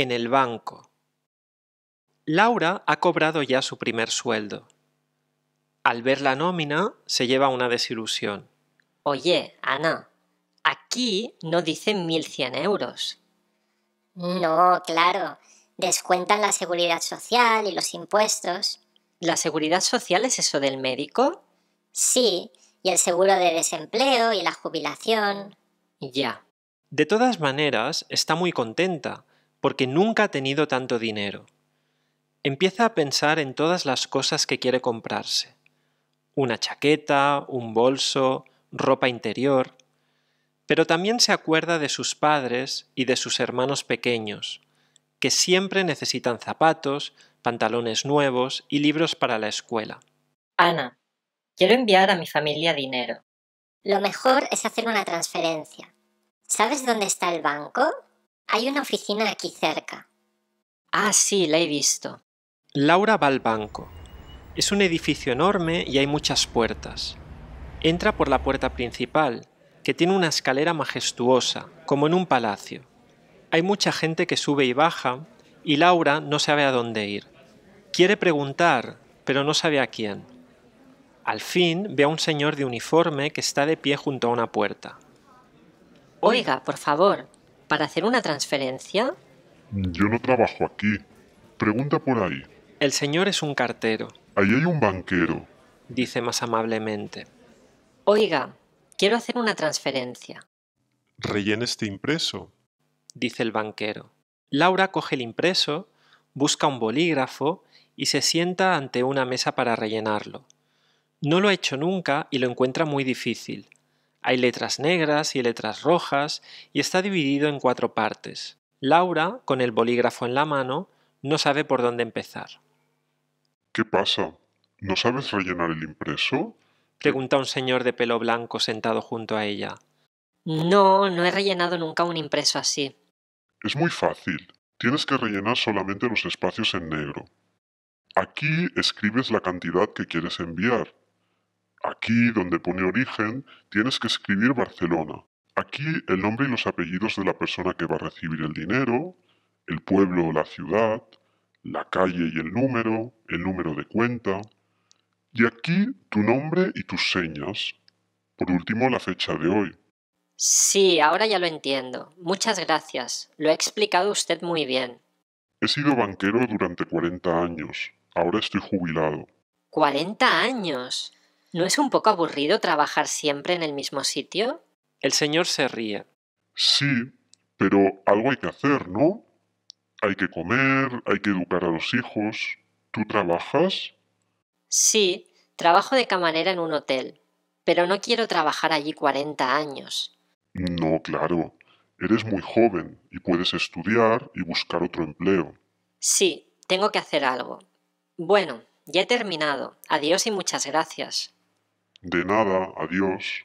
En el banco. Laura ha cobrado ya su primer sueldo. Al ver la nómina, se lleva una desilusión. Oye, Ana, aquí no dicen 1.100 euros. No, claro. Descuentan la seguridad social y los impuestos. ¿La seguridad social es eso del médico? Sí, y el seguro de desempleo y la jubilación. Ya. De todas maneras, está muy contenta, porque nunca ha tenido tanto dinero. Empieza a pensar en todas las cosas que quiere comprarse. Una chaqueta, un bolso, ropa interior. Pero también se acuerda de sus padres y de sus hermanos pequeños, que siempre necesitan zapatos, pantalones nuevos y libros para la escuela. Ana, quiero enviar a mi familia dinero. Lo mejor es hacer una transferencia. ¿Sabes dónde está el banco? Hay una oficina aquí cerca. Ah, sí, la he visto. Laura va al banco. Es un edificio enorme y hay muchas puertas. Entra por la puerta principal, que tiene una escalera majestuosa, como en un palacio. Hay mucha gente que sube y baja, y Laura no sabe a dónde ir. Quiere preguntar, pero no sabe a quién. Al fin ve a un señor de uniforme que está de pie junto a una puerta. Oiga, por favor, para hacer una transferencia? Yo no trabajo aquí. Pregunta por ahí. El señor es un cartero. Ahí hay un banquero. Dice más amablemente. Oiga, quiero hacer una transferencia. Rellene este impreso. Dice el banquero. Laura coge el impreso, busca un bolígrafo y se sienta ante una mesa para rellenarlo. No lo ha hecho nunca y lo encuentra muy difícil. Hay letras negras y letras rojas y está dividido en cuatro partes. Laura, con el bolígrafo en la mano, no sabe por dónde empezar. ¿Qué pasa? ¿No sabes rellenar el impreso? Pregunta un señor de pelo blanco sentado junto a ella. No, no he rellenado nunca un impreso así. Es muy fácil. Tienes que rellenar solamente los espacios en negro. Aquí escribes la cantidad que quieres enviar Aquí, donde pone origen, tienes que escribir Barcelona. Aquí el nombre y los apellidos de la persona que va a recibir el dinero, el pueblo o la ciudad, la calle y el número, el número de cuenta. Y aquí tu nombre y tus señas. Por último, la fecha de hoy. Sí, ahora ya lo entiendo. Muchas gracias. Lo ha explicado usted muy bien. He sido banquero durante 40 años. Ahora estoy jubilado. ¿40 años? ¿No es un poco aburrido trabajar siempre en el mismo sitio? El señor se ríe. Sí, pero algo hay que hacer, ¿no? Hay que comer, hay que educar a los hijos. ¿Tú trabajas? Sí, trabajo de camarera en un hotel, pero no quiero trabajar allí 40 años. No, claro. Eres muy joven y puedes estudiar y buscar otro empleo. Sí, tengo que hacer algo. Bueno, ya he terminado. Adiós y muchas gracias. De nada, adiós.